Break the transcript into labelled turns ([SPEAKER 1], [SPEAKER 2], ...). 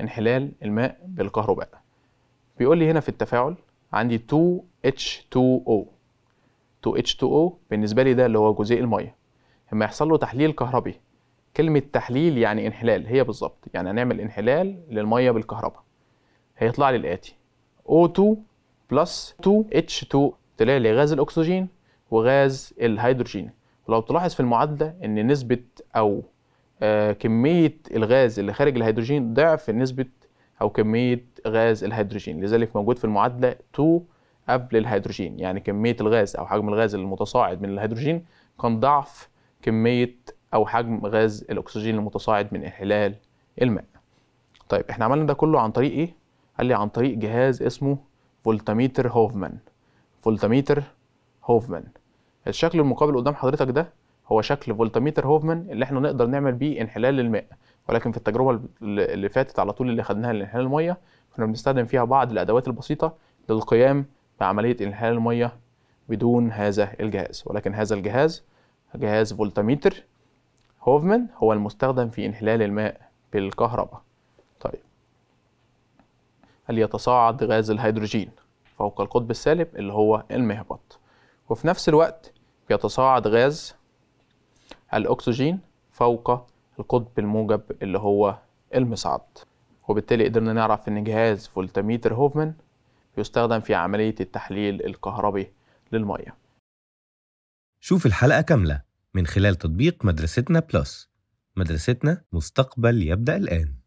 [SPEAKER 1] انحلال الماء بالكهرباء بيقول لي هنا في التفاعل عندي 2H2O 2H2O بالنسبة لي ده اللي هو جزيء المية لما يحصل له تحليل كهربي كلمة تحليل يعني انحلال هي بالظبط يعني هنعمل انحلال للمية بالكهرباء هيطلع لي الآتي O2 بلس 2H2 طلع لي غاز الأكسجين وغاز الهيدروجين ولو تلاحظ في المعادلة إن نسبة أو آه، كميه الغاز اللي خارج الهيدروجين ضعف نسبه او كميه غاز الهيدروجين لذلك موجود في المعادله 2 قبل الهيدروجين يعني كميه الغاز او حجم الغاز المتصاعد من الهيدروجين كان ضعف كميه او حجم غاز الاكسجين المتصاعد من انحلال الماء طيب احنا عملنا ده كله عن طريق ايه قال لي عن طريق جهاز اسمه فولتاميتر هوفمان فولتاميتر هوفمان الشكل المقابل قدام حضرتك ده هو شكل فولتميتر هوفمان اللي احنا نقدر نعمل بيه انحلال للماء ولكن في التجربه اللي فاتت على طول اللي خدناها لانحلال الميه كنا بنستخدم فيها بعض الادوات البسيطه للقيام بعمليه انحلال الميه بدون هذا الجهاز ولكن هذا الجهاز جهاز فولتميتر هوفمان هو المستخدم في انحلال الماء بالكهرباء طيب هل يتصاعد غاز الهيدروجين فوق القطب السالب اللي هو المهبط وفي نفس الوقت بيتصاعد غاز الأكسجين فوق القطب الموجب اللي هو المصعد وبالتالي قدرنا نعرف أن جهاز فولتميتر هوفمان بيستخدم في عملية التحليل
[SPEAKER 2] الكهربي للمية شوف الحلقة كاملة من خلال تطبيق مدرستنا بلس مدرستنا مستقبل يبدأ الآن